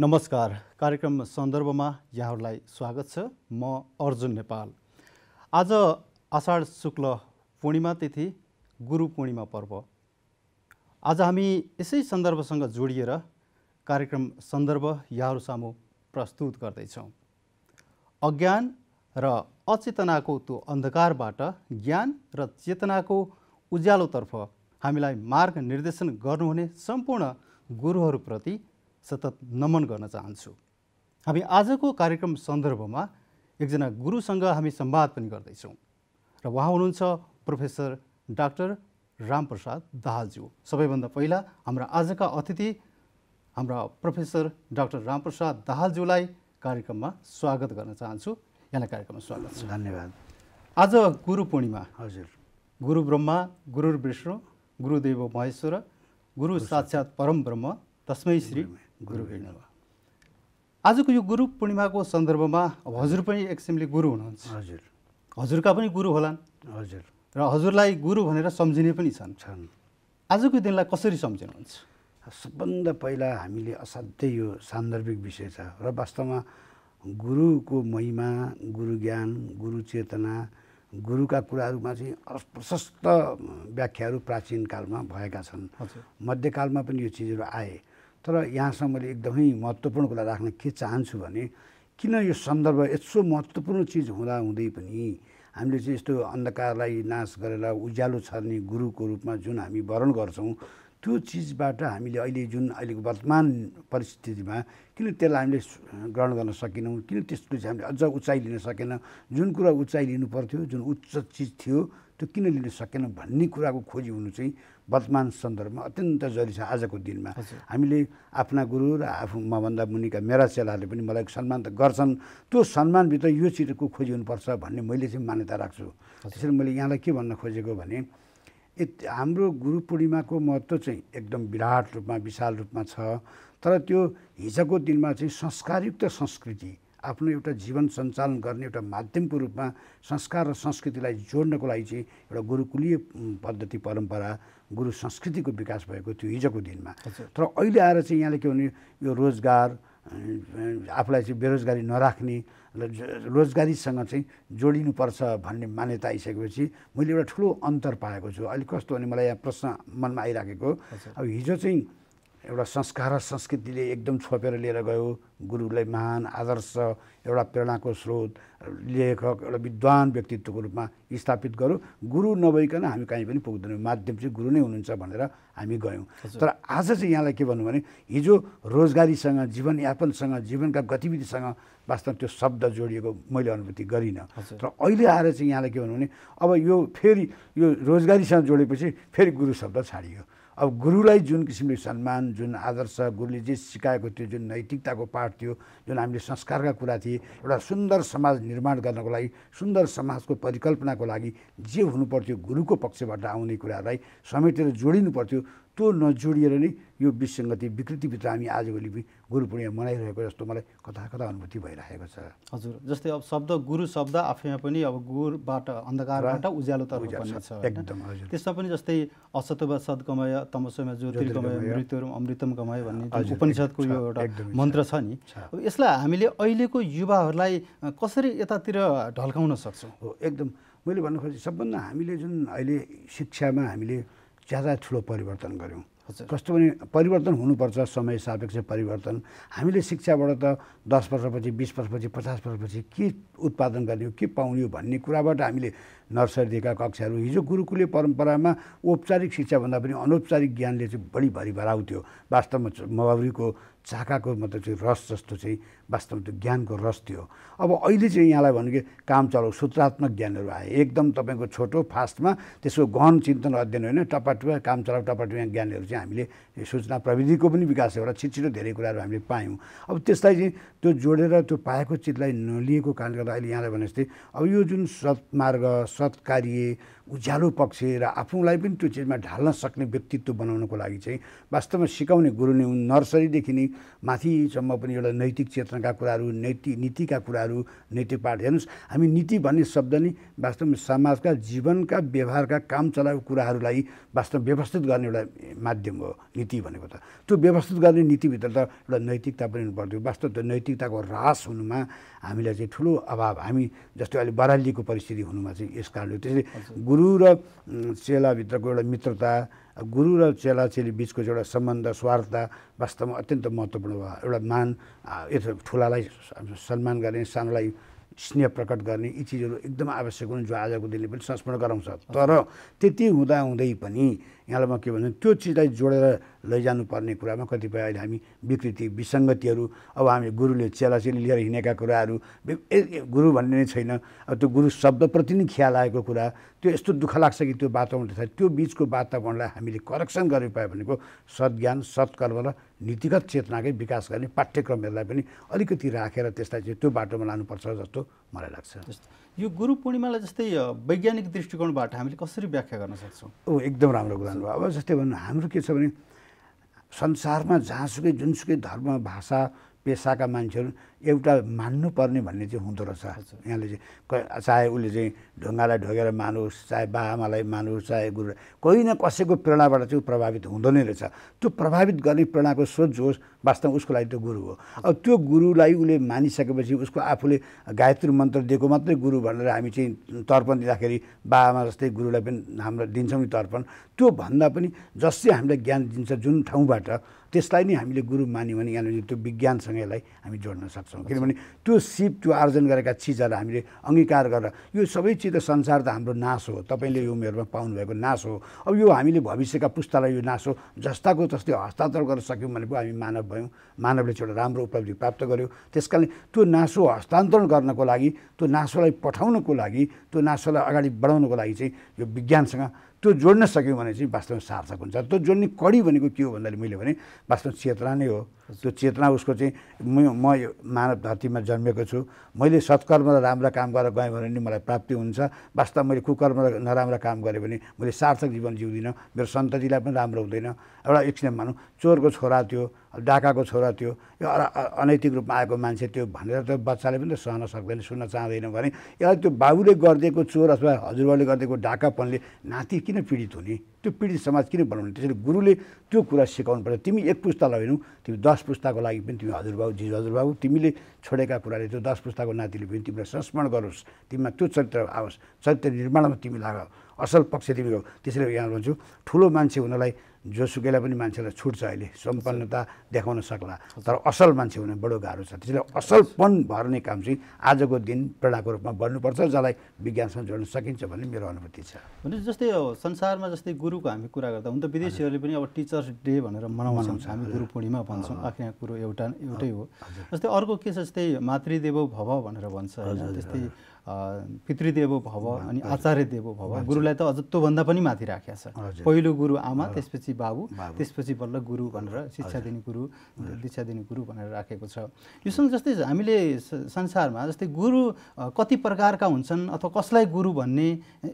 नमस्कार कार्यक्रम सन्दर्भमा यहाँहरूलाई स्वागत छ म अर्जुन नेपाल आज आषाढ शुक्ल पूर्णिमा तिथि गुरु पूर्णिमा पर्व आज हामी यसै सन्दर्भसँग जोडिएर कार्यक्रम सन्दर्भ यहाँहरू सामु प्रस्तुत गर्दैछौँ अज्ञान र अचेतनाको त्यो अन्धकारबाट ज्ञान र चेतनाको उज्यालोतर्फ हामीलाई मार्ग निर्देशन गर्नुहुने सम्पूर्ण गुरुहरूप्रति सतत नमन गर्न चाहन्छु हामी आजको कार्यक्रम सन्दर्भमा एकजना गुरुसँग हामी सम्वाद पनि गर्दैछौँ र उहाँ हुनुहुन्छ प्रोफेसर डाक्टर रामप्रसाद दाहालज्यू सबैभन्दा पहिला हाम्रा आजका अतिथि हाम्रा प्रोफेसर डाक्टर रामप्रसाद दाहालज्यूलाई कार्यक्रममा स्वागत गर्न चाहन्छु यहाँलाई कार्यक्रममा स्वागत छ धन्यवाद आज गुरु पूर्णिमा हजुर गुरु ब्रह्मा गुरु विष्णु गुरुदेव महेश्वर गुरु साक्षात् परम ब्रह्म तस्मै श्री गुरु आजको यो गुरु पूर्णिमाको सन्दर्भमा अब हजुर पनि एक किसिमले गुरु हुनुहुन्छ हजुर हजुरका पनि गुरु होलान् हजुर र हजुरलाई गुरु भनेर सम्झिने पनि छन् छन् आजको दिनलाई कसरी सम्झिनुहुन्छ सबभन्दा पहिला हामीले असाध्यै यो सान्दर्भिक विषय छ र वास्तवमा गुरुको महिमा गुरु ज्ञान गुरु चेतना गुरुका कुराहरूमा चाहिँ प्रशस्त व्याख्याहरू प्राचीन कालमा भएका छन् मध्यकालमा पनि यो चिजहरू आए तर यहाँसँग मैले एकदमै महत्त्वपूर्ण कुरा राख्न के चाहन्छु भने किन यो सन्दर्भ यत्रो महत्त्वपूर्ण चिज हुँदाहुँदै पनि हामीले चाहिँ यस्तो अन्धकारलाई नाश गरेर उज्यालो छर्ने गुरुको रूपमा जुन हामी वर्ण गर्छौँ त्यो चिजबाट हामीले अहिले जुन अहिलेको वर्तमान परिस्थितिमा किन त्यसलाई हामीले ग्रहण गर्न सकेनौँ किन त्यसको चाहिँ हामीले अझ उचाइ लिन सकेनौँ जुन कुरा उचाइ लिनु पर्थ्यो जुन उच्च चिज थियो त्यो किन लिन सकेन भन्ने कुराको खोजी हुनु चाहिँ वर्तमान सन्दर्भमा अत्यन्त जरुरी छ आजको दिनमा हामीले आफ्ना गुरु र आफू मभन्दा मुनिका मेरा चेलाहरूले पनि मलाई सम्मान त गर्छन् त्यो सम्मानभित्र यो चिजको खोजी हुनुपर्छ भन्ने मैले चाहिँ मान्यता राख्छु त्यसैले मैले यहाँलाई के भन्न खोजेको भने हाम्रो गुरु पूर्णिमाको महत्त्व चाहिँ एकदम विराट रूपमा विशाल रूपमा छ तर त्यो हिजोको दिनमा चाहिँ संस्कारयुक्त संस्कृति आफ्नो एउटा जीवन सञ्चालन गर्ने एउटा माध्यमको रूपमा संस्कार र संस्कृतिलाई जोड्नको लागि चाहिँ एउटा गुरुकुलीय पद्धति परम्परा गुरु संस्कृतिको विकास भएको थियो हिजोको दिनमा तर अहिले आएर चाहिँ यहाँले के भने यो रोजगार आफूलाई चाहिँ बेरोजगारी नराख्ने रोजगारीसँग चाहिँ जोडिनुपर्छ भन्ने मान्यता आइसकेपछि मैले एउटा ठुलो अन्तर पाएको छु अहिले कस्तो भने मलाई यहाँ प्रश्न मनमा आइराखेको अब हिजो चाहिँ एउटा संस्कार र संस्कृतिले एकदम छोपेर लिएर गयो गुरुलाई महान आदर्श एउटा प्रेरणाको स्रोत लेखक एउटा विद्वान व्यक्तित्वको रूपमा स्थापित गरौँ गुरु नभइकन हामी कहीँ पनि पुग्दैनौँ माध्यम चाहिँ गुरु नै हुनुहुन्छ भनेर हामी गयौँ तर आज चाहिँ यहाँलाई के भन्नु भने हिजो रोजगारीसँग जीवनयापनसँग जीवनका गतिविधिसँग वास्तवमा त्यो शब्द जोडिएको मैले अनुभूति गरिनँ तर अहिले आएर चाहिँ यहाँलाई के भन्नु भने अब यो फेरि यो रोजगारीसँग जोडेपछि फेरि गुरु शब्द छाडियो अब गुरुलाई जुन किसिमले सम्मान जुन आदर्श गुरुले जे सिकाएको थियो जुन नैतिकताको पाठ थियो जुन हामीले संस्कारका कुरा थिए एउटा सुन्दर समाज निर्माण गर्नको लागि सुन्दर समाजको परिकल्पनाको लागि जे हुनुपर्थ्यो गुरुको पक्षबाट आउने कुरालाई समेटेर जोडिनु पर्थ्यो त्यो नजोडिएर नै यो विसङ्गति विकृतिभित्र हामी आजभोलि गुरु पूर्णिमा मनाइरहेको जस्तो मलाई कथा कथा अनुभूति भइरहेको छ हजुर जस्तै अब शब्द गुरु शब्द आफैमा पनि अब गुरुबाट अन्धकारबाट उज्यालो त एकदम हजुर त्यसमा पनि जस्तै असत्व सद्गमय तमसमय ज्योतिर्गमय मृत्यु अमृतम गमय भन्ने उपनिषद्को यो एउटा मन्त्र छ नि यसलाई हामीले अहिलेको युवाहरूलाई कसरी यतातिर ढल्काउन सक्छौँ हो एकदम मैले भन्नु खोजेँ सबभन्दा हामीले जुन अहिले शिक्षामा हामीले ज्यादा ठुलो परिवर्तन गऱ्यौँ कस्तो पनि परिवर्तन हुनुपर्छ समय सापेक्ष परिवर्तन हामीले शिक्षाबाट त दस वर्षपछि बिस वर्षपछि पचास वर्षपछि के उत्पादन गर्ने हो के पाउने हो भन्ने कुराबाट हामीले नर्सरीदेखिका कक्षाहरू हिजो गुरुकुले परम्परामा औपचारिक शिक्षाभन्दा पनि अनौपचारिक ज्ञानले चाहिँ बढी भरि भराउँथ्यो वास्तवमा मौरीको चाकाको मतलब चाहिँ रस जस्तो चाहिँ वास्तवमा त्यो ज्ञानको रस थियो अब अहिले चाहिँ यहाँलाई भन्नु कि काम चलाउ सूत्रात्मक ज्ञानहरू आए एकदम तपाईँको छोटो फास्टमा त्यसको गहन चिन्तन अध्ययन होइन टपाटुवा काम चलाउ टपाटुवा ज्ञानहरू चाहिँ हामीले सूचना प्रविधिको पनि विकास एउटा छिटो धेरै कुराहरू हामीले पायौँ अब त्यसलाई चाहिँ त्यो जोडेर त्यो पाएको चिजलाई नलिएको कारणले गर्दा अहिले यहाँलाई भने जस्तै अब यो जुन सत्मार्ग सत्कार्य उज्यालो पक्ष र आफूलाई पनि त्यो चिजमा ढाल्न सक्ने व्यक्तित्व बनाउनको लागि चाहिँ वास्तवमा सिकाउने गुरु नै हुन् नर्सरीदेखि नै माथिसम्म पनि एउटा नैतिक चेतनाका कुराहरू नैति नीतिका कुराहरू नैतिक पाठ हेर्नुहोस् हामी नीति भन्ने शब्द नै वास्तवमा समाजका जीवनका व्यवहारका काम चलाएको कुराहरूलाई वास्तव व्यवस्थित गर्ने एउटा माध्यम हो नीति भनेको त त्यो व्यवस्थित गर्ने नीतिभित्र त एउटा नैतिकता पनि हुनुपर्थ्यो वास्तव त्यो नैतिकताको ह्रास हुनुमा हामीलाई चाहिँ ठुलो अभाव हामी जस्तो अहिले बरालीको परिस्थिति हुनुमा चाहिँ त्यस कारणले त्यसले गुरु र चेलाभित्रको एउटा मित्रता गुरु र चेला चेली बिचको एउटा सम्बन्ध स्वार्थता वास्तवमा अत्यन्त महत्त्वपूर्ण भयो एउटा मान यत्र ठुलालाई सम्मान गर्ने सानोलाई स्नेह प्रकट गर्ने यी चिजहरू एकदम आवश्यक हुन् जो आजको दिनले पनि संस्मरण गराउँछ तर त्यति हुँदाहुँदै पनि यहाँलाई म के भन्छु त्यो चिजलाई जोडेर लैजानुपर्ने कुरामा कतिपय अहिले हामी विकृति विसङ्गतिहरू अब हामी गुरुले चेलाचेली लिएर हिँडेका कुराहरू गुरु भन्ने नै छैन अब त्यो गुरु शब्दप्रति नै ख्याल आएको कुरा त्यो यस्तो दुःख लाग्छ कि त्यो वातावरण त्यो बिचको वातावरणलाई हामीले करेक्सन गर्नु पायो भनेको सद्ज्ञान सत्कर्म र नीतिगत चेतनाकै विकास गर्ने पाठ्यक्रमहरूलाई पनि अलिकति राखेर त्यसलाई चाहिँ त्यो बाटोमा लानुपर्छ जस्तो मलाई लाग्छ यो गुरु पूर्णिमालाई जस्तै वैज्ञानिक दृष्टिकोणबाट हामीले कसरी व्याख्या गर्न सक्छौँ ओ एकदम राम्रो कुरा अब जस्तै भन्नु हाम्रो के छ भने संसारमा जहाँसुकै जुनसुकै धर्म भाषा पेसाका मान्छेहरू एउटा मान्नुपर्ने भन्ने चाहिँ हुँदो रहेछ यहाँले चाहिँ चाहे उसले चाहिँ ढुङ्गालाई ढोगेर मानोस् चाहे बाबामालाई मानोस् चाहे गुरु कोही न कसैको प्रेरणाबाट चाहिँ प्रभावित हुँदो नै रहेछ त्यो प्रभावित गर्ने प्रेरणाको सोच होस् वास्तवमा उसको लागि त्यो गुरु हो अब त्यो गुरुलाई उसले मानिसकेपछि उसको आफूले गायत्री मन्त्र दिएको मात्रै गुरु भनेर हामी चाहिँ तर्पण दिँदाखेरि बाबामा जस्तै गुरुलाई पनि हाम्रो दिन्छौँ नि तर्पण भन्दा पनि जसले हामीलाई ज्ञान दिन्छ जुन ठाउँबाट त्यसलाई नै हामीले गुरु मान्यौँ भने यहाँनिर त्यो विज्ञानसँग यसलाई हामी जोड्न सक्छौँ सक्छौँ किनभने त्यो सिप त्यो आर्जन गरेका चिजहरूलाई हामीले अङ्गीकार गरेर यो सबै चिज त संसार त हाम्रो नाश हो तपाईँले यो उमेरमा पाउनुभएको नाश हो अब यो हामीले भविष्यका पुस्तालाई यो नाश हो जस्ताको जस्तै हस्तान्तरण गर्न सक्यौँ भने पो हामी मानव भयौँ मानवले चाहिँ एउटा राम्रो उपलब्धि प्राप्त गर्यो त्यस कारणले त्यो नासो हस्तान्तरण गर्नको लागि त्यो नासोलाई पठाउनको लागि त्यो नासोलाई अगाडि बढाउनको लागि चाहिँ यो विज्ञानसँग त्यो जोड्न सक्यो भने चाहिँ वास्तवमा सार्थक हुन्छ त्यो जोड्ने कडी भनेको के हो भन्दाखेरि मैले भने वास्तव चेतना नै हो त्यो चेतना उसको चाहिँ म म यो मानव धरतीमा जन्मेको छु मैले सत्कर्म र राम्रा काम गरेर गएँ भने नि मलाई प्राप्ति हुन्छ वास्तव मैले कुकर्म र नराम्रा काम गरेँ भने मैले सार्थक जीवन जिउँदिनँ मेरो सन्ततिलाई पनि राम्रो हुँदैन एउटा एकछिन मानौँ चोरको छोरा थियो डाकाको छोरा त्यो यो अनैतिक रूपमा आएको मान्छे त्यो भनेर त बच्चाले पनि त सहन सक्दैन सुन्न चाहँदैन भने यसलाई त्यो बाबुले गरिदिएको चोर अथवा हजुरबाले गरिदिएको डाकापनले नाति किन पीडित हुने त्यो पीडित समाज किन बनाउने त्यसरी गुरुले त्यो कुरा सिकाउनु पर्छ तिमी एक पुस्ता लैनौ तिमी दस पुस्ताको लागि पनि तिमी हजुरबाउ जिजु हजुरबाउ तिमीले छोडेका कुराले त्यो दस पुस्ताको नातिले पनि तिमीलाई संस्मरण गरोस् तिमीमा त्यो चरित्र आओस् चरित्र निर्माणमा तिमी लाग असल पक्ष तिमी त्यसरी यहाँ भन्छु ठुलो मान्छे हुनलाई जोसुकैलाई पनि मान्छेलाई छुट्छ अहिले सम्पन्नता देखाउन सक्ला तर असल मान्छे हुने बडो गाह्रो छ त्यसले असलपन भर्ने काम चाहिँ आजको दिन प्रेरणाको रूपमा बन्नुपर्छ जसलाई विज्ञानसँग जोड्न सकिन्छ भन्ने मेरो अनुभूति छ भने जस्तै संसारमा जस्तै गुरुको हामी कुरा गर्दा हुन त विदेशीहरूले पनि अब टिचर्स डे भनेर मनाउँछौँ हामी गुरु पूर्णिमा भन्छौँ आखिर कुरो एउटा एउटै हो जस्तै अर्को के छ जस्तै मातृदेव भव भनेर भन्छ जस्तै पितृदेव भव अनि आचार्य देव भव गुरुलाई त अझ त्योभन्दा पनि माथि राखेका छ पहिलो गुरु आमा त्यसपछि बाबु त्यसपछि बल्ल गुरु भनेर शिक्षा दिने गुरु दीक्षा दिने गुरु भनेर राखेको छ योसँग जस्तै हामीले संसारमा जस्तै गुरु कति प्रकारका हुन्छन् अथवा कसलाई गुरु भन्ने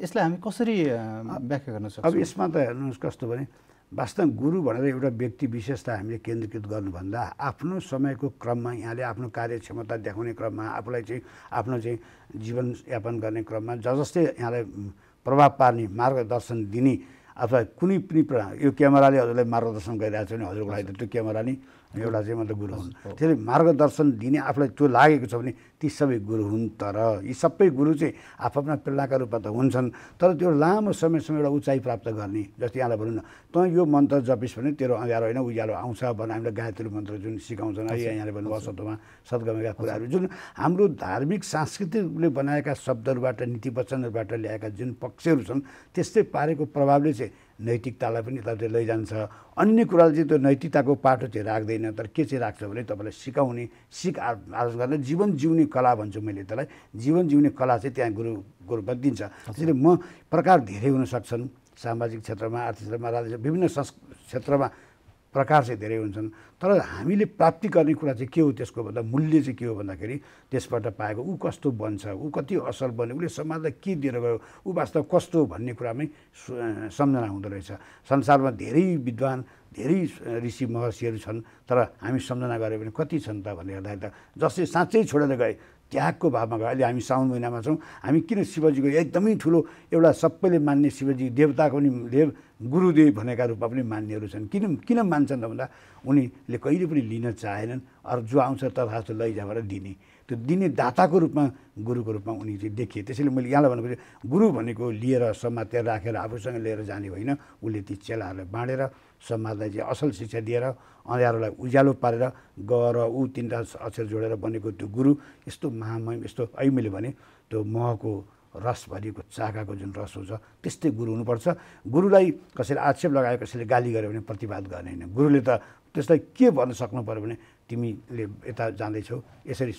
यसलाई हामी कसरी व्याख्या गर्न सक्छौँ अब यसमा त हेर्नुहोस् कस्तो भने वास्तव गुरु भनेर एउटा व्यक्ति विशेषता हामीले केन्द्रीकृत गर्नुभन्दा आफ्नो समयको क्रममा यहाँले आफ्नो कार्यक्षमता देखाउने क्रममा आफूलाई चाहिँ आफ्नो चाहिँ जीवनयापन गर्ने क्रममा ज जस्तै यहाँलाई प्रभाव पार्ने मार्गदर्शन दिने अथवा कुनै पनि यो क्यामेराले हजुरलाई मार्गदर्शन गरिरहेको छ भने हजुरको लागि त त्यो क्यामेरा नै एउटा चाहिँ मतलब गुरु हुन् त्यसले मार्गदर्शन दिने आफूलाई त्यो लागेको छ भने ती सबै गुरु हुन् तर यी सबै गुरु चाहिँ आफ्ना प्रेरणाका रूपमा त हुन्छन् तर त्यो लामो समयसम्म एउटा उचाइ प्राप्त गर्ने जस्तै यहाँलाई भनौँ न तँ यो मन्त्र जपिस भने तेरो अँध्यारो होइन उज्यालो आउँछ भनेर हामीलाई गायत्री मन्त्र जुन सिकाउँछन् है यहाँले भन्नु सत्वमा सद्गमका कुराहरू जुन हाम्रो धार्मिक सांस्कृतिकले बनाएका शब्दहरूबाट नीति वचनहरूबाट ल्याएका जुन पक्षहरू छन् त्यस्तै पारेको प्रभावले चाहिँ नैतिकतालाई पनि यताउति लैजान्छ अन्य कुराले चाहिँ त्यो नैतिकताको पाटो चाहिँ राख्दैन तर के चाहिँ राख्छ भने तपाईँलाई सिकाउने सिक आर्जन गर्ने जीवन जिउने कला भन्छु मैले त्यसलाई जीवन जिउने कला चाहिँ त्यहाँ गुरु गुरु दिन्छ त्यसैले म प्रकार धेरै हुन सक्छन् सामाजिक क्षेत्रमा आर्थिक क्षेत्रमा राजनीतिक विभिन्न संस् क्षेत्रमा प्रकार चाहिँ धेरै हुन्छन् तर हामीले प्राप्ति गर्ने कुरा चाहिँ के हो त्यसको भन्दा मूल्य चाहिँ के हो भन्दाखेरि त्यसबाट पाएको ऊ कस्तो बन्छ ऊ कति असल बन्यो उसले समाजलाई के दिएर गयो ऊ वास्तव कस्तो भन्ने कुरामै सम्झना हुँदो रहेछ संसारमा धेरै विद्वान धेरै ऋषि महर्षिहरू छन् तर हामी सम्झना गऱ्यो भने कति छन् त भनेर त जसले साँच्चै छोडेर गए त्यागको भावमा गयो अहिले हामी साउन महिनामा छौँ हामी किन शिवजीको एकदमै ठुलो एउटा सबैले मान्ने शिवजी देवताको पनि देव गुरुदेव भनेका रूपमा पनि मान्नेहरू छन् किन किन मान्छन् त भन्दा उनीले कहिले पनि लिन चाहेनन् अरू जो आउँछ तथा लैजा दिने त्यो दिने दाताको रूपमा गुरुको रूपमा उनी चाहिँ देखिए त्यसैले मैले यहाँलाई भनेपछि गुरु भनेको लिएर समातेर राखेर आफूसँग लिएर जाने होइन उसले ती चेलाहरूलाई बाँडेर समाजलाई चाहिँ असल शिक्षा दिएर अँध्यारोलाई उज्यालो पारेर ग र ऊ तिनवटा अक्षर जोडेर बनेको त्यो गुरु यस्तो महामहिम यस्तो है मैले भने त्यो महको रस भरिएको चाकाको जुन रस हुन्छ त्यस्तै गुरु हुनुपर्छ गुरुलाई कसैले आक्षेप लगायो कसैले गाली गर्यो भने प्रतिवाद गर्ने होइन गुरुले त त्यसलाई के भन्न सक्नु पऱ्यो भने तिमीले यता जाँदैछौ यसरी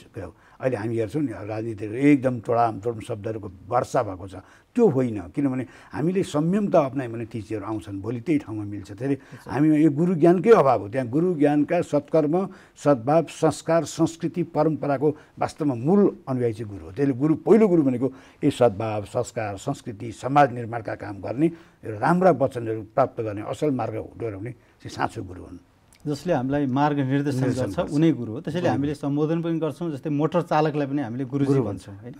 अहिले हामी हेर्छौँ नि राजनीति एकदम चोडाम चोडम शब्दहरूको वर्षा भएको छ त्यो होइन किनभने हामीले संयमता अप्नायौँ भने टिचरहरू आउँछन् भोलि त्यही ठाउँमा मिल्छ त्यसले हामीमा यो गुरु ज्ञानकै अभाव हो त्यहाँ गुरु ज्ञानका सत्कर्म सद्भाव संस्कार संस्कृति परम्पराको वास्तवमा मूल अनुयायी चाहिँ गुरु हो त्यसले गुरु पहिलो गुरु भनेको यो सद्भाव संस्कार संस्कृति समाज निर्माणका काम गर्ने राम्रा वचनहरू प्राप्त गर्ने असल मार्ग डोऱ्याउने चाहिँ साँचो गुरु हुन् जसले हामीलाई मार्ग निर्देशन गर्छ उनै गुरु हो त्यसैले हामीले सम्बोधन पनि गर्छौँ जस्तै मोटर चालकलाई पनि हामीले गुरुजी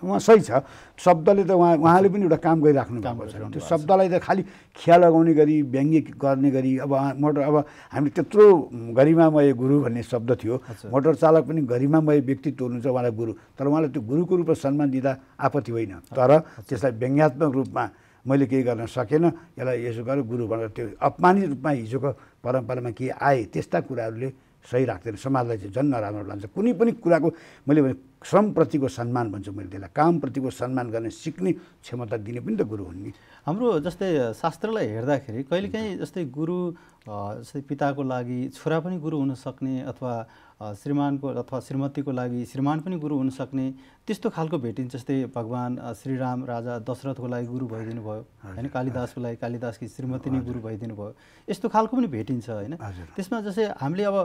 भन्छौँ होइन उहाँ सही छ शब्दले त उहाँ उहाँले पनि एउटा काम गरिराख्नु भएको छ त्यो शब्दलाई त खालि खिया लगाउने गरी व्यङ्ग्य गर्ने गरी अब मोटर अब हामीले त्यत्रो गरिमामय गुरु भन्ने शब्द थियो मोटर चालक पनि गरिमामय व्यक्ति हुनुहुन्छ उहाँलाई गुरु तर उहाँलाई त्यो गुरुको रूपमा सम्मान दिँदा आपत्ति होइन तर त्यसलाई व्यङ्ग्यात्मक रूपमा मैले केही गर्न सकेन यसलाई यसो गरेर गुरु भनेर त्यो अपमानित रूपमा हिजोको परम्परामा के आए त्यस्ता कुराहरूले सही राख्दैन समाजलाई चाहिँ झन् नराम्रो लान्छ कुनै पनि कुराको मैले भने श्रमप्रतिको सम्मान भन्छु मैले त्यसलाई कामप्रतिको सम्मान गर्ने सिक्ने क्षमता दिने पनि त गुरु हुन् नि हाम्रो जस्तै शास्त्रलाई हेर्दाखेरि कहिलेकाहीँ जस्तै गुरु जस्तै पिताको लागि छोरा पनि गुरु हुन सक्ने अथवा श्रीमानको अथवा श्रीमतीको लागि श्रीमान पनि गुरु हुनसक्ने त्यस्तो खालको भेटिन्छ जस्तै भगवान् श्रीराम राजा दशरथको लागि गुरु भइदिनु भयो होइन कालिदासको लागि कालिदासकी श्रीमती नै गुरु भइदिनु भयो यस्तो खालको पनि भेटिन्छ होइन त्यसमा जस्तै हामीले अब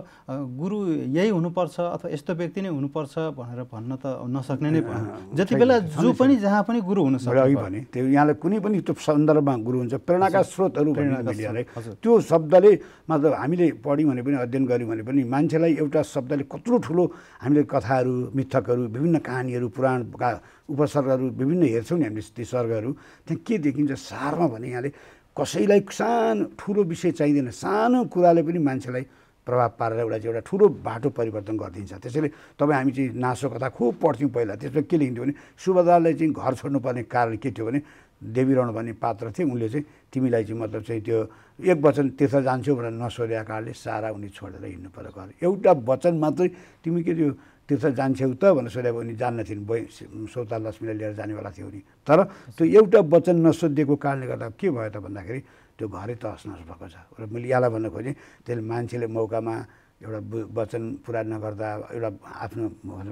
गुरु यही हुनुपर्छ अथवा यस्तो व्यक्ति नै हुनुपर्छ भनेर भन्न त नसक्ने नै भयो जति बेला जो पनि जहाँ पनि गुरु हुन सक्छ भने त्यो यहाँलाई कुनै पनि त्यो सन्दर्भमा गुरु हुन्छ प्रेरणाका स्रोतहरू त्यो शब्दले मतलब हामीले पढ्यौँ भने पनि अध्ययन गऱ्यौँ भने पनि मान्छेलाई एउटा शब्द शब्दले कत्रो ठुलो हामीले कथाहरू मिथकहरू विभिन्न कहानीहरू पुराणका उपसर्गहरू विभिन्न हेर्छौँ नि हामीले ती सर्गहरू त्यहाँ के देखिन्छ सारमा भने यहाँले कसैलाई सानो ठुलो विषय चाहिँदैन सानो कुराले पनि मान्छेलाई प्रभाव पारेर एउटा चाहिँ एउटा ठुलो बाटो परिवर्तन गरिदिन्छ त्यसैले तपाईँ हामी चाहिँ नासो कथा खुब पढ्थ्यौँ पहिला त्यसमा के लेखिन्थ्यो भने सुबेदारलाई चाहिँ घर छोड्नुपर्ने कारण के थियो भने देवीरण भन्ने पात्र थिए उनले चाहिँ तिमीलाई चाहिँ मतलब चाहिँ त्यो एक वचन तीर्थ जान्छौ भनेर नसोधेका कारणले सारा उनी छोडेर हिँड्नु पर्यो घर एउटा वचन मात्रै तिमी के त्यो तीर्थ जान्छौ त भनेर सोध्यो उनी जान्न थिइन् बै सौता लक्ष्मीलाई लिएर जानेवाला थियो उनी तर त्यो एउटा वचन नसोधिएको कारणले गर्दा के भयो त भन्दाखेरि त्यो घरै तहस नस भएको छ र मैले यहाँलाई भन्न खोजेँ त्यसले मान्छेले मौकामा एउटा वचन पुरा नगर्दा एउटा आफ्नो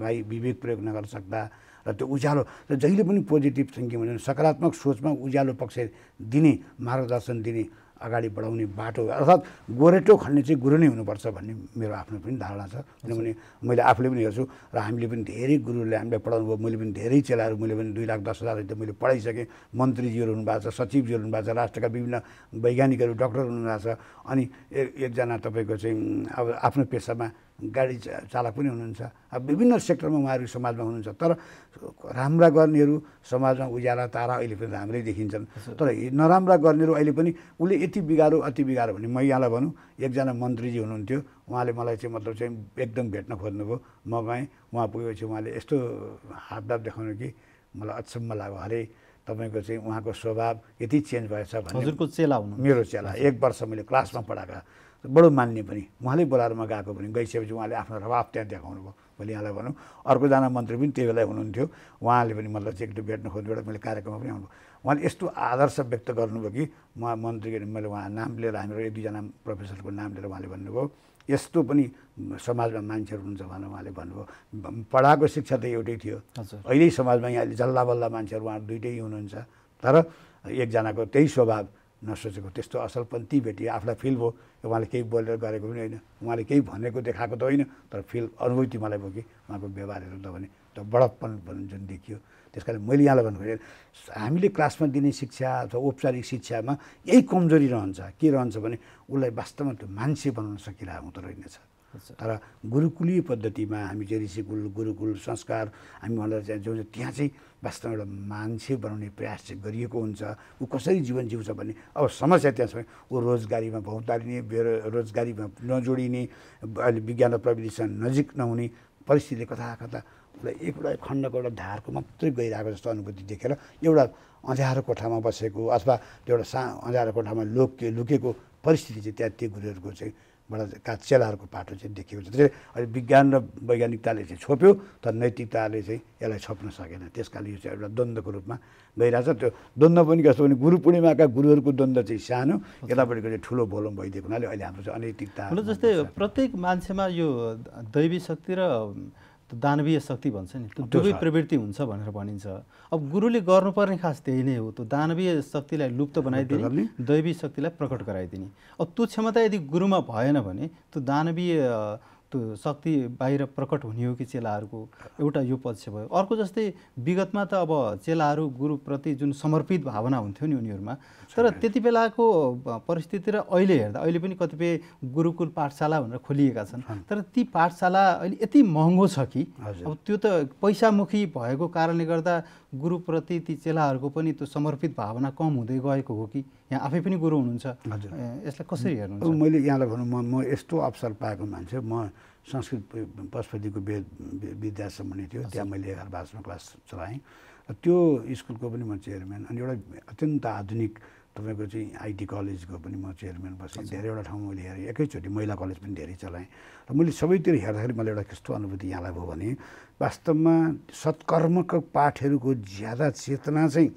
भाइ विवेक प्रयोग नगर्न सक्दा र त्यो उज्यालो र जहिले पनि पोजिटिभ थिङ्किङ भने सकारात्मक सोचमा उज्यालो पक्ष दिने मार्गदर्शन दिने अगाडि बढाउने बाटो अर्थात् गोरेटो खन्ने चाहिँ गुरु नै हुनुपर्छ भन्ने मेरो आफ्नो पनि धारणा छ किनभने मैले आफूले पनि हेर्छु र हामीले पनि धेरै गुरुहरूले हामीलाई पढाउनु भयो मैले पनि धेरै चेलाहरू मैले पनि दुई लाख दस हजार मैले पढाइसकेँ मन्त्रीजीहरू हुनुभएको छ सचिवजीहरू हुनुभएको छ राष्ट्रका विभिन्न वैज्ञानिकहरू डक्टर हुनुभएको छ अनि एकजना तपाईँको चाहिँ अब आफ्नो पेसामा गाडी चालक पनि हुनुहुन्छ अब विभिन्न सेक्टरमा उहाँहरू समाजमा हुनुहुन्छ तर राम्रा गर्नेहरू समाजमा उज्याला तारा अहिले पनि राम्रै देखिन्छन् तर नराम्रा गर्नेहरू अहिले पनि उसले यति बिगारो अति बिगारो भने म यहाँलाई भनौँ एकजना मन्त्रीजी हुनुहुन्थ्यो उहाँले मलाई चाहिँ मतलब चाहिँ एकदम भेट्न खोज्नुभयो म गएँ उहाँ पुगेपछि उहाँले यस्तो हातदाब देखाउनु कि मलाई अचम्म लाग्यो हरे तपाईँको चाहिँ उहाँको स्वभाव यति चेन्ज भएछ हजुरको चेला हुनु मेरो चेला एक वर्ष मैले क्लासमा पढाएका बडो मान्ने पनि उहाँले बोलाएर म गएको पनि गइसकेपछि उहाँले आफ्नो रवाब त्यहाँ देखाउनु भयो भोलि यहाँलाई भनौँ अर्कोजना मन्त्री पनि त्यही बेला हुनुहुन्थ्यो उहाँले पनि मतलब चाहिँ एकदम भेट्न खोज्नु एउटा मैले कार्यक्रममा पनि आउनु उहाँले यस्तो आदर्श व्यक्त गर्नुभयो कि उहाँ मन्त्री मैले उहाँ नाम लिएर हाम्रो एक दुईजना प्रोफेसरको नाम लिएर उहाँले भन्नुभयो यस्तो पनि समाजमा मान्छेहरू हुन्छ भनेर उहाँले भन्नुभयो पढाएको शिक्षा त एउटै थियो अहिले समाजमा यहाँ जल्ला बल्ला मान्छेहरू उहाँ दुइटै हुनुहुन्छ तर एकजनाको त्यही स्वभाव नसोचेको त्यस्तो असल पनि ती भेटी आफूलाई फिल भयो उहाँले केही बोलेर गरेको पनि होइन उहाँले केही भनेको देखाएको त होइन तर फिल अनुभूति मलाई भयो कि उहाँको व्यवहार हेर्नु त भने त बडप्पन भन्नु जुन देखियो त्यस कारण मैले यहाँलाई भन्नु खोजेँ हामीले क्लासमा दिने शिक्षा अथवा औपचारिक शिक्षामा यही कमजोरी रहन्छ के रहन्छ भने उसलाई वास्तवमा त्यो मान्छे बनाउन सकिरहेको हुँदो रहेनछ तर गुरुकुलीय पद्धतिमा हामी चाहिँ ऋषिकुल गुरुकुल संस्कार हामी भनेर चाहिँ जो त्यहाँ चाहिँ वास्तवमा एउटा मान्छे बनाउने प्रयास चाहिँ गरिएको हुन्छ ऊ कसरी जीवन जिउँछ भन्ने अब समस्या त्यहाँ छ ऊ रोजगारीमा भौतारिने बेरो रोजगारीमा नजोडिने अहिले विज्ञान र प्रविधिसँग नजिक नहुने परिस्थितिले कता कता उसलाई एउटा खण्डको एउटा धारको मात्रै गइरहेको जस्तो अनुभूति देखेर एउटा अँध्यारो कोठामा बसेको अथवा त्यो एउटा सा अँध्यारो कोठामा लोक लुकेको परिस्थिति चाहिँ त्यहाँ त्यो गुरुहरूको चाहिँ बाट चेलाहरूको पाटो चाहिँ देखिएको छ त्यसले अहिले विज्ञान र वैज्ञानिकताले चाहिँ छोप्यो तर नैतिकताले चाहिँ यसलाई छोप्न सकेन त्यस कारण यो चाहिँ एउटा द्वन्द्वको रूपमा छ त्यो द्वन्द्व पनि कस्तो भने गुरु पूर्णिमाका गुरुहरूको द्वन्द्व चाहिँ सानो यतापट्टिको चाहिँ ठुलो भोलम भइदिएको हुनाले अहिले हाम्रो चाहिँ अनैतिकता जस्तै प्रत्येक मान्छेमा यो दैवी शक्ति र त्यो दानवीय शक्ति भन्छ नि त्यो दुवै प्रवृत्ति हुन्छ भनेर भनिन्छ अब गुरुले गर्नुपर्ने खास त्यही नै हो त्यो दानवीय शक्तिलाई लुप्त बनाइदिने दैवीय शक्तिलाई प्रकट गराइदिने अब त्यो क्षमता यदि गुरुमा भएन भने त्यो दानवीय त्यो शक्ति बाहिर प्रकट हुने हो कि चेलाहरूको एउटा यो पक्ष भयो अर्को जस्तै विगतमा त अब चेलाहरू गुरुप्रति जुन समर्पित भावना हुन्थ्यो नि उनीहरूमा तर त्यति बेलाको परिस्थिति र अहिले हेर्दा अहिले पनि कतिपय गुरुकुल पाठशाला भनेर खोलिएका छन् तर ती पाठशाला अहिले यति महँगो छ कि अब त्यो त पैसामुखी भएको कारणले गर्दा गुरुप्रति ती चेलाहरूको पनि त्यो समर्पित भावना कम हुँदै गएको हो कि यहाँ आफै पनि गुरु हुनुहुन्छ हजुर यसलाई कसरी हेर्नुहुन्छ मैले यहाँलाई भनौँ म म यस्तो अवसर पाएको मान्छे म संस्कृत पशुपतिको वेद विद्या नै थियो त्यहाँ मैले एघार बासमा क्लास चलाएँ त्यो स्कुलको पनि म चेयरम्यान अनि एउटा अत्यन्त आधुनिक तपाईँको चाहिँ आइटी कलेजको पनि म चेयरम्यान बसेँ धेरैवटा ठाउँ मैले हेरेँ एकैचोटि महिला कलेज पनि धेरै चलाएँ र मैले सबैतिर हेर्दाखेरि मलाई एउटा कस्तो अनुभूति यहाँलाई भयो भने वास्तवमा सत्कर्मको पाठहरूको ज्यादा चेतना चाहिँ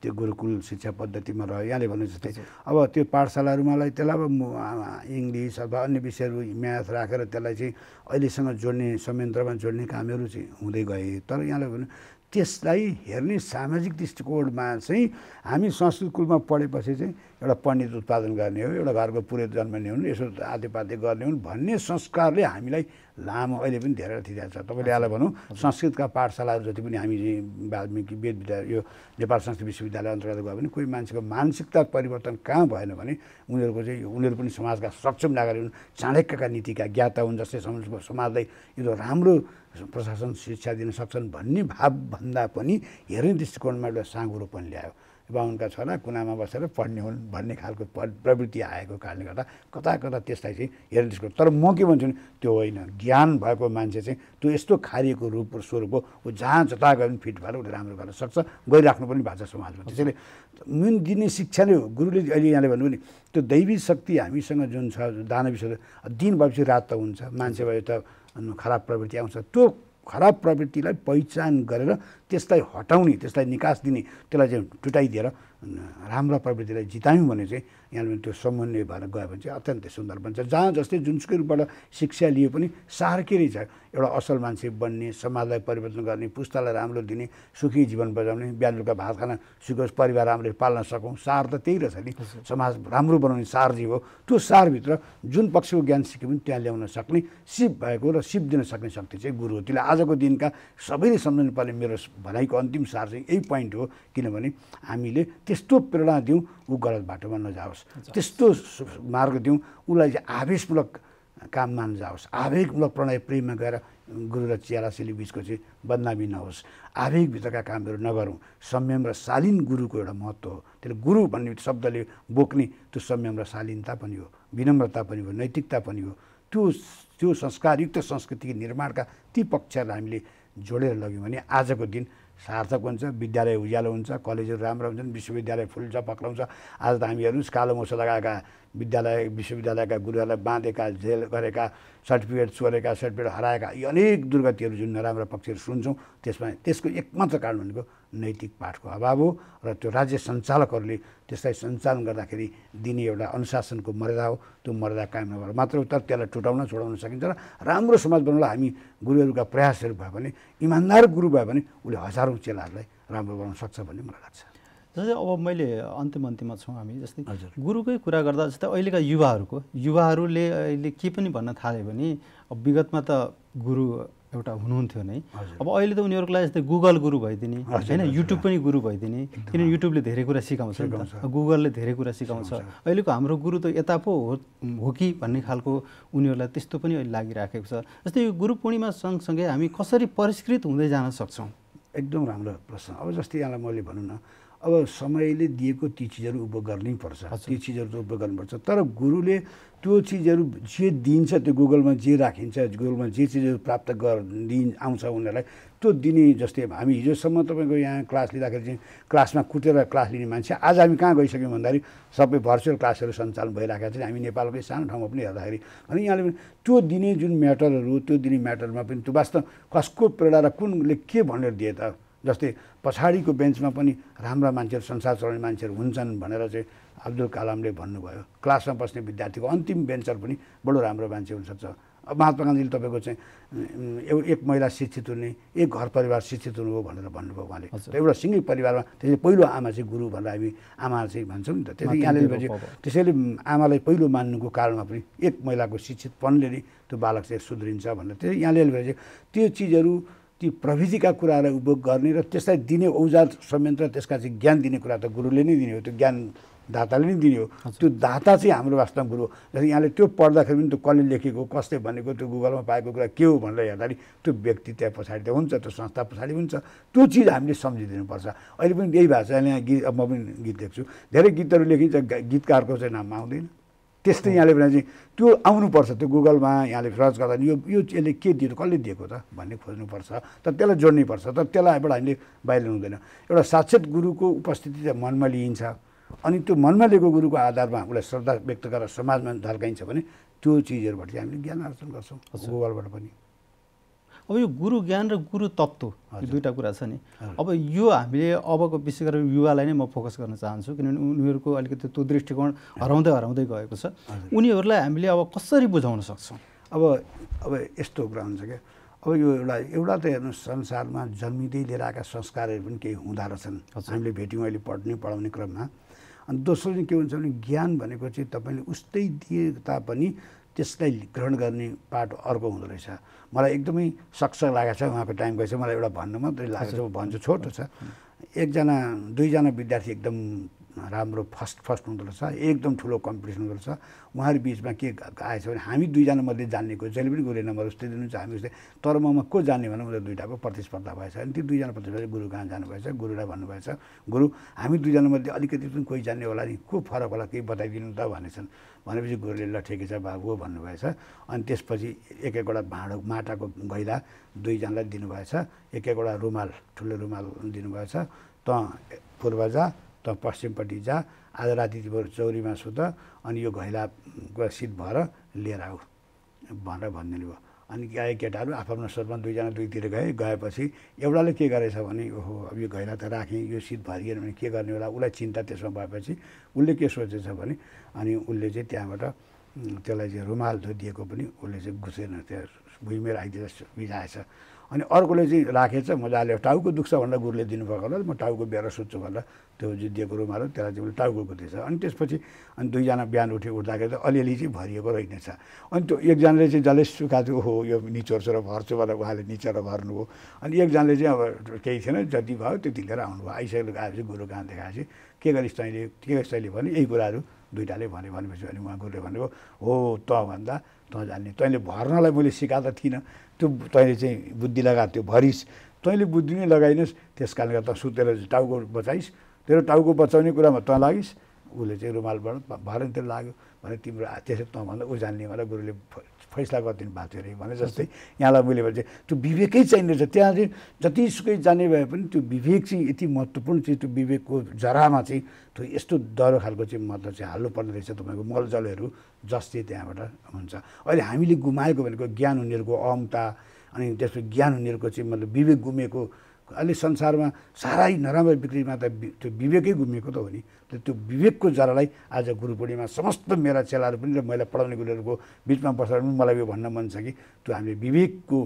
त्यो गुरुकुल शिक्षा पद्धतिमा रह्यो यहाँले भने जस्तै अब त्यो पाठशालाहरूमालाई त्यसलाई अब इङ्ग्लिस अथवा अन्य विषयहरू म्याथ राखेर त्यसलाई चाहिँ अहिलेसँग जोड्ने संयन्त्रमा जोड्ने कामहरू चाहिँ हुँदै गए तर यहाँले भने त्यसलाई हेर्ने सामाजिक दृष्टिकोणमा चाहिँ हामी संस्कृत कुलमा पढेपछि चाहिँ एउटा पण्डित उत्पादन गर्ने हो एउटा घरको पुरै जन्मने हुन् यसो पाते गर्ने हुन् भन्ने संस्कारले हामीलाई लामो अहिले पनि धेरै थिइरहेको छ तपाईँले यसलाई भनौँ संस्कृतका पाठशालाहरू जति पनि हामी वाल्मिकी वेद विद्या यो नेपाल संस्कृत विश्वविद्यालय अन्तर्गत गयो भने कोही मान्छेको मानसिकता परिवर्तन कहाँ भएन भने उनीहरूको चाहिँ उनीहरू पनि समाजका सक्षम नागरिक हुन् चाणक्यका नीतिका ज्ञाता हुन् जसले समाजलाई यो राम्रो प्रशासन शिक्षा दिन सक्छन् भन्ने भावभन्दा पनि हेर्ने दृष्टिकोणमा एउटा पनि ल्यायो बाहुनका छोरा कुनामा बसेर पढ्ने हुन् भन्ने खालको प्रवृत्ति आएको कारणले गर्दा कता कता त्यसलाई चाहिँ हेर्ने दृष्टिकोण तर म के भन्छु नि त्यो होइन ज्ञान भएको मान्छे चाहिँ त्यो यस्तो खारिएको रूप स्वरूप हो ऊ जहाँ जता गए पनि फिट भएर उसले राम्रो गर्न सक्छ गरिराख्नु पनि भएको छ समाजमा त्यसैले मेन दिने शिक्षा नै हो गुरुले अहिले यहाँले भन्नुभयो भने त्यो दैवी शक्ति हामीसँग जुन छ दानवी शक्ति दिन भएपछि रात त हुन्छ मान्छे भए त खराब प्रवृत्ति आउँछ त्यो खराब प्रवृत्तिलाई पहिचान गरेर त्यसलाई हटाउने त्यसलाई निकास दिने त्यसलाई चाहिँ टुटाइदिएर राम्रो प्रवृत्तिलाई जितायौँ भने चाहिँ यहाँले त्यो समन्वय भएर गयो भने चाहिँ अत्यन्तै सुन्दर बन्छ जहाँ जस्तै जुनसुकै रूपबाट शिक्षा लिए पनि सार्केरी छ एउटा असल मान्छे बन्ने समाजलाई परिवर्तन गर्ने पुस्तालाई राम्रो दिने सुखी जीवन बजाउने बिहान बेलुका भात खान सिकोस् परिवार राम्ररी पाल्न सकौँ सार त त्यही रहेछ नि समाज राम्रो बनाउने सार जे हो त्यो सारभित्र जुन पक्षको ज्ञान सिक्यो भने त्यहाँ ल्याउन सक्ने सिप भएको र सिप दिन सक्ने शक्ति चाहिँ गुरु हो त्यसले आजको दिनका सबैले सम्झनु पर्ने मेरो भनाइको अन्तिम सार चाहिँ यही पोइन्ट हो किनभने हामीले त्यस्तो प्रेरणा दिउँ ऊ गलत बाटोमा नजाओस् जाओस् त्यस्तो मार्ग दिउँ उसलाई चाहिँ आवेशमूलक काम मान जाओस् आवेगमूलक प्रणय प्रेममा गएर गुरु र चियारासेली बिचको चाहिँ बदनामी नहोस् आवेगभित्रका कामहरू नगरौँ संयम र शालीन गुरुको एउटा महत्त्व हो त्यसले गुरु भन्ने शब्दले बोक्ने त्यो संयम र शालीनता पनि हो विनम्रता पनि हो नैतिकता पनि हो त्यो त्यो संस्कारयुक्त संस्कृति निर्माणका ती पक्षहरूलाई हामीले जोडेर लग्यौँ भने आजको दिन सार्थक हुन्छ विद्यालय उज्यालो हुन्छ कलेजहरू राम्रो हुन्छन् विश्वविद्यालय फुल्छ पक्राउँछ आज त हामी हेर्नुहोस् कालो मोसो लगाएका विद्यालय विश्वविद्यालयका गुरुहरूलाई बाँधेका जेल गरेका सर्टिफिकेट चोरेका सर्टिफिकेट हराएका यी अनेक दुर्गतिहरू जुन नराम्रा पक्षहरू सुन्छौँ त्यसमा त्यसको एकमात्र कारण भनेको नैतिक पाठको अभाव हो र त्यो राज्य सञ्चालकहरूले त्यसलाई सञ्चालन गर्दाखेरि दिने एउटा अनुशासनको मर्यादा हो त्यो मर्यादा कायम नभएर मात्र तर त्यसलाई टुटाउन छोडाउन सकिन्छ र राम्रो समाज बनाउनलाई हामी गुरुहरूका प्रयासहरू भयो भने इमान्दार गुरु भयो भने उसले हजारौँ चेलाहरूलाई राम्रो बनाउन सक्छ भन्ने मलाई लाग्छ जस्तै अब मैले अन्तिम अन्तिममा छौँ हामी जस्तै गुरुकै कुरा गर्दा जस्तै अहिलेका युवाहरूको युवाहरूले अहिले के पनि भन्न थाल्यो भने अब विगतमा त गुरु एउटा हुनुहुन्थ्यो नै अब अहिले त उनीहरूको लागि जस्तै गुगल गुरु भइदिने होइन युट्युब पनि गुरु भइदिने किनभने युट्युबले धेरै कुरा सिकाउँछ गुगलले धेरै कुरा सिकाउँछ अहिलेको हाम्रो गुरु त यता पो हो कि भन्ने खालको उनीहरूलाई त्यस्तो पनि अहिले लागिराखेको छ जस्तै यो गुरु पूर्णिमा सँगसँगै हामी कसरी परिष्कृत हुँदै जान सक्छौँ एकदम राम्रो प्रश्न अब जस्तै यहाँलाई मैले भनौँ न अब समयले दिएको ती चिजहरू उपयोग गर्नै पर्छ ती चिजहरू त उपयोग गर्नुपर्छ तर गुरुले त्यो चिजहरू जे दिन्छ त्यो गुगलमा जे राखिन्छ गुगलमा जे चिजहरू प्राप्त गर दिन आउँछ उनीहरूलाई त्यो दिने जस्तै हामी हिजोसम्म तपाईँको यहाँ क्लास लिँदाखेरि चाहिँ क्लासमा कुटेर क्लास लिने मान्छे आज हामी कहाँ गइसक्यौँ भन्दाखेरि सबै भर्चुअल क्लासहरू सञ्चालन भइरहेको छ हामी नेपालकै सानो ठाउँमा पनि हेर्दाखेरि अनि यहाँले पनि त्यो दिने जुन म्याटरहरू त्यो दिने म्याटरमा पनि त्यो वास्तव कसको प्रेरणा र कुनले के भनेर दिए त जस्तै पछाडिको बेन्चमा पनि राम्रा मान्छेहरू संसार चलाउने मान्छेहरू हुन्छन् भनेर चाहिँ अब्दुल कलामले भन्नुभयो क्लासमा बस्ने विद्यार्थीको अन्तिम बेन्चर पनि बडो राम्रो मान्छे हुनसक्छ अब महात्मा गान्धीले तपाईँको चाहिँ एक महिला शिक्षित हुने एक घर परिवार शिक्षित हुनु भनेर भन्नुभयो उहाँले एउटा सिङ्गै परिवारमा त्यसै पहिलो आमा चाहिँ गुरु भनेर हामी आमा चाहिँ भन्छौँ नि त त्यसै यहाँले त्यसैले आमालाई पहिलो मान्नुको कारणमा पनि एक महिलाको शिक्षितपनले नै त्यो बालक चाहिँ सुध्रिन्छ भनेर त्यसै यहाँले चाहिँ त्यो चिजहरू ती प्रविधिका कुराहरूलाई उपयोग गर्ने र त्यसलाई दिने औजार संयन्त्र त्यसका चाहिँ ज्ञान दिने कुरा त गुरुले नै दिने हो त्यो ज्ञान दाताले नै दिने हो त्यो दाता चाहिँ हाम्रो वास्तव गुरु हो जस्तै यहाँले त्यो पढ्दाखेरि पनि त्यो कसले लेखेको कसले भनेको त्यो गुगलमा पाएको कुरा के हो भनेर हेर्दाखेरि त्यो व्यक्ति त्यहाँ पछाडि त हुन्छ त्यो संस्था पछाडि हुन्छ त्यो चिज हामीले सम्झिदिनुपर्छ अहिले पनि यही भाषाले यहाँ गीत म पनि गीत लेख्छु धेरै गीतहरू लेखिन्छ गीतकारको चाहिँ नाममा आउँदैन त्यस्तै यहाँले भने चाहिँ त्यो आउनुपर्छ त्यो गुगलमा यहाँले सर्च गर्दा यो यो यसले के दियो कसले दिएको त भन्ने खोज्नुपर्छ तर त्यसलाई जोड्नैपर्छ तर त्यसलाई एउटा हामीले बाहिर हुँदैन एउटा साक्षात गुरुको उपस्थिति त मनमा लिइन्छ अनि त्यो मनमा लिएको गुरुको आधारमा उसलाई श्रद्धा व्यक्त गरेर समाजमा झल्काइन्छ भने त्यो चिजहरूबाट चाहिँ हामीले ज्ञान आर्जन गर्छौँ गुगलबाट पनि अब यो गुरु ज्ञान र गुरु तत्त्व यो दुईवटा कुरा छ नि अब यो हामीले अबको विशेष गरेर युवालाई नै म फोकस गर्न चाहन्छु किनभने उनीहरूको अलिकति त्यो दृष्टिकोण हराउँदै हराउँदै गएको छ उनीहरूलाई हामीले अब कसरी बुझाउन सक्छौँ अब अब यस्तो कुरा हुन्छ क्या अब यो एउटा एउटा त हेर्नु संसारमा जन्मिँदै लिएर आएका संस्कारहरू पनि केही हुँदो रहेछन् हामीले भेट्यौँ अहिले पढ्ने पढाउने क्रममा अनि दोस्रो चाहिँ के हुन्छ भने ज्ञान भनेको चाहिँ तपाईँले उस्तै दिए तापनि त्यसलाई ग्रहण गर्ने पाठ अर्को हुँदो रहेछ मलाई एकदमै सक्छ लागेको छ उहाँको टाइम गएछ मलाई एउटा भन्नु मात्रै लागेको भन्छु छोटो छ एकजना दुईजना विद्यार्थी एकदम राम्रो फर्स्ट फर्स्ट हुँदो रहेछ एकदम ठुलो कम्पिटिसन हुँदो रहेछ उहाँहरू बिचमा के आएछ भने हामी दुईजना मध्ये जान्नेको जहिले पनि गुरुले नम्बर उस्तै दिनुहुन्छ हामी उस्तै तर म को जान्ने भने उनीहरू दुइटाको प्रतिस्पर्धा भएछ अनि त्यो दुईजना प्रतिस्पर्धा गुरु कहाँ जानुभएछ गुरुलाई भन्नुभएछ गुरु हामी दुईजना मध्ये अलिकति पनि कोही जान्ने होला नि को फरक होला केही बताइदिनु त भनेछन् भनेपछि गुरुले ल ठिकै छ बाबु हो भन्नुभएछ अनि त्यसपछि एक एकवटा भाँडो माटाको गैला दुईजनालाई दिनुभएछ एक एकवटा रुमाल ठुलो रुमाल दिनुभएछ त पूर्वजा त पश्चिमपट्टि जा आज राति तिमीहरू चौरीमा सुत अनि यो घैलाको सिट भएर लिएर आऊ भनेर भनिदिनु भयो अनि गाई केटाहरू आफ्नो स्वरमा दुईजना दुईतिर गए गएपछि एउटाले के गरेछ भने ओहो अब यो घैला त राखेँ यो सिट भरिएन भने के गर्ने होला उसलाई चिन्ता त्यसमा भएपछि उसले के सोचेछ भने अनि उसले चाहिँ त्यहाँबाट त्यसलाई चाहिँ रुमाल दिएको पनि उसले चाहिँ घुसेन त्यहाँ भुइँमेर आइदिएर बिजाएछ अनि अर्कोले चाहिँ राखेछ मजाले टाउको दुख्छ भनेर गुरुले दिनुभएको होला म टाउको बिहाएर सुत्छु भनेर त्यो जुन गुरु रुमाल त्यसलाई चाहिँ टाउको कुदेछ अनि त्यसपछि अनि दुईजना बिहान उठे उठ्दाखेरि त अलिअलि चाहिँ भरिएको रहेनछ अनि त्यो एकजनाले चाहिँ जसले सुखा हो यो निचोर्छ र भर्छु भनेर उहाँले निचेर भर्नुभयो अनि एकजनाले चाहिँ अब केही थिएन जति भयो त्यति लिएर आउनुभयो आइसकेर गएपछि गुरु कहाँ देखाएपछि के गरिस् तैँले के गरिस् तैँले भने यही कुराहरू दुइटाले भने भनेपछि भने उहाँ गुरुले भनेको हो त भन्दा त जान्ने तैँले भर्नलाई मैले सिकाएको थिइनँ त्यो तैँले चाहिँ बुद्धि लगाएको त्यो भरिस् तैँले बुद्धि नै लगाइनस् त्यस कारणले गर्दा सुतेर टाउको बचाइस् तेरो टाउको बचाउने कुरामा तँ लागिस् उसले चाहिँ रुमालबाट भएर त्यो लाग्यो भने तिम्रो त्यसै तँ भन्दा ऊ जान्ने भनेर गुरुले फैसला गरिदिनु भएको थियो अरे भने जस्तै यहाँलाई मैले भने त्यो विवेकै चाहिने रहेछ त्यहाँ चाहिँ जतिसुकै जाने भए पनि त्यो विवेक चाहिँ यति महत्त्वपूर्ण चाहिँ त्यो विवेकको जरामा चाहिँ त्यो यस्तो डर खालको चाहिँ मतलब चाहिँ हाल्नुपर्ने रहेछ तपाईँको मलजलहरू जस्तै त्यहाँबाट हुन्छ अहिले हामीले गुमाएको भनेको ज्ञान उनीहरूको अहमता अनि त्यसको ज्ञान उनीहरूको चाहिँ मतलब विवेक गुमेको अहिले संसारमा साह्रै नराम्रो बिक्रीमा त त्यो विवेकै गुमेको त हो नि त्यो विवेकको जरालाई आज गुरु समस्त मेरा चेलाहरू पनि र मैले पढाउने गुरुहरूको बिचमा बसेर पनि मलाई यो भन्न मन छ कि त्यो हामीले विवेकको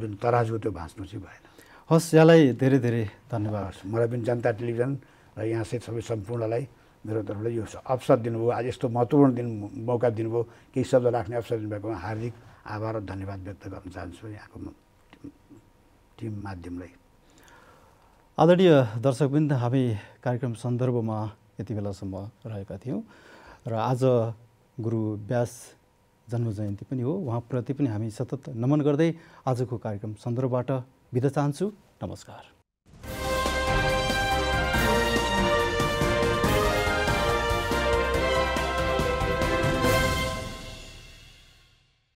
जुन तराजु त्यो भाँच्नु चाहिँ भएन हस् यहाँलाई धेरै धेरै धन्यवाद हस् मलाई पनि जनता टेलिभिजन र यहाँसहित सबै सम्पूर्णलाई मेरो तर्फबाट यो अवसर दिनुभयो आज यस्तो महत्त्वपूर्ण दिन मौका दिनुभयो केही शब्द राख्ने अवसर दिनुभएकोमा हार्दिक आभार र धन्यवाद व्यक्त गर्न चाहन्छु यहाँको टिम माध्यमलाई आदरणीय दर्शकबिन्द हामी कार्यक्रम सन्दर्भमा यति बेलासम्म रहेका थियौँ र आज गुरु व्यास जन्म जयन्ती पनि हो उहाँप्रति पनि हामी सतत नमन गर्दै आजको कार्यक्रम सन्दर्भबाट बिदा चाहन्छु नमस्कार